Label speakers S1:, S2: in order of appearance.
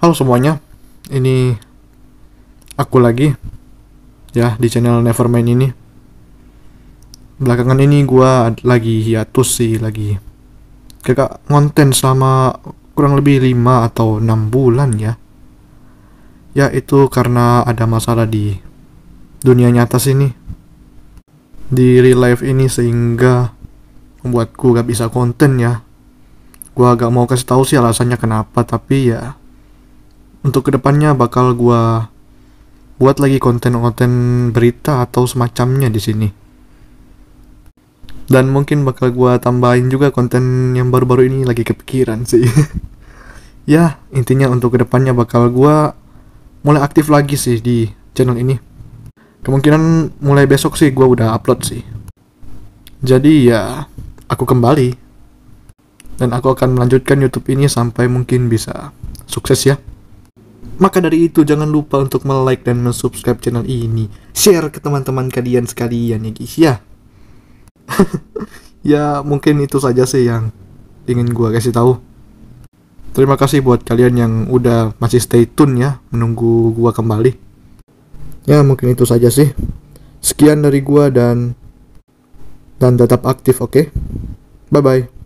S1: Halo semuanya, ini aku lagi ya di channel Nevermind ini. Belakangan ini gue lagi hiatus sih lagi. kayak ngonten selama kurang lebih 5 atau enam bulan ya. Ya itu karena ada masalah di dunia nyata sini. Di real life ini sehingga membuatku gak bisa konten ya. gue agak mau kasih tahu sih alasannya kenapa tapi ya untuk kedepannya bakal gua buat lagi konten-konten berita atau semacamnya di sini. Dan mungkin bakal gua tambahin juga konten yang baru-baru ini lagi kepikiran sih. ya, intinya untuk kedepannya bakal gua mulai aktif lagi sih di channel ini. Kemungkinan mulai besok sih gua udah upload sih. Jadi ya, aku kembali. Dan aku akan melanjutkan YouTube ini sampai mungkin bisa sukses ya. Maka dari itu jangan lupa untuk like dan subscribe channel ini. Share ke teman-teman kalian sekalian ya guys ya. ya mungkin itu saja sih yang ingin gue kasih tahu. Terima kasih buat kalian yang udah masih stay tune ya menunggu gue kembali. Ya mungkin itu saja sih. Sekian dari gue dan dan tetap aktif oke. Okay? Bye bye.